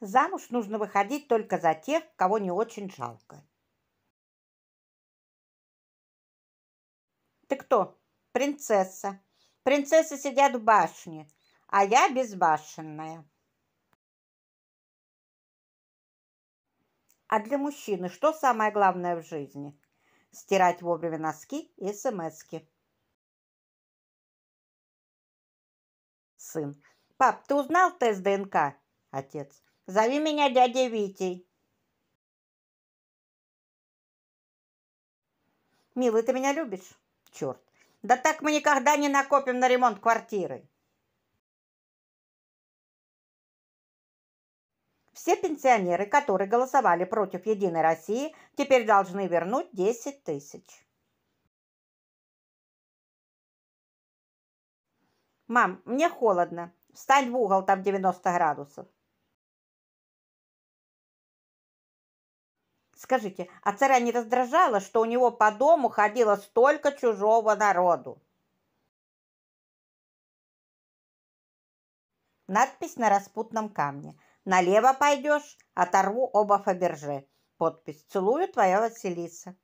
Замуж нужно выходить только за тех, кого не очень жалко. Ты кто? Принцесса. Принцессы сидят в башне, а я безбашенная. А для мужчины что самое главное в жизни? Стирать вовремя носки и смски. Сын. Пап, ты узнал тест ДНК? Отец. Зови меня дядя Витей. Милый, ты меня любишь? Черт. Да так мы никогда не накопим на ремонт квартиры. Все пенсионеры, которые голосовали против «Единой России», теперь должны вернуть 10 тысяч. Мам, мне холодно. Встань в угол, там 90 градусов. Скажите, а царя не раздражало, что у него по дому ходило столько чужого народу? Надпись на распутном камне. «Налево пойдешь, оторву оба Фаберже». Подпись «Целую твоя Василиса».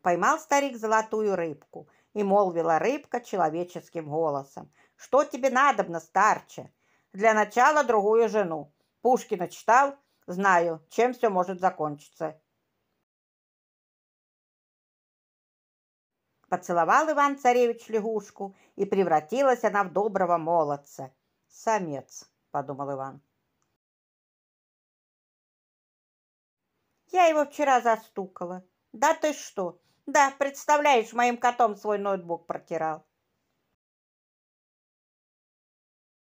Поймал старик золотую рыбку, и молвила рыбка человеческим голосом. «Что тебе надобно, старче?» Для начала другую жену. Пушкина читал, знаю, чем все может закончиться. Поцеловал Иван-царевич лягушку, и превратилась она в доброго молодца. «Самец», — подумал Иван. Я его вчера застукала. Да ты что? Да, представляешь, моим котом свой ноутбук протирал.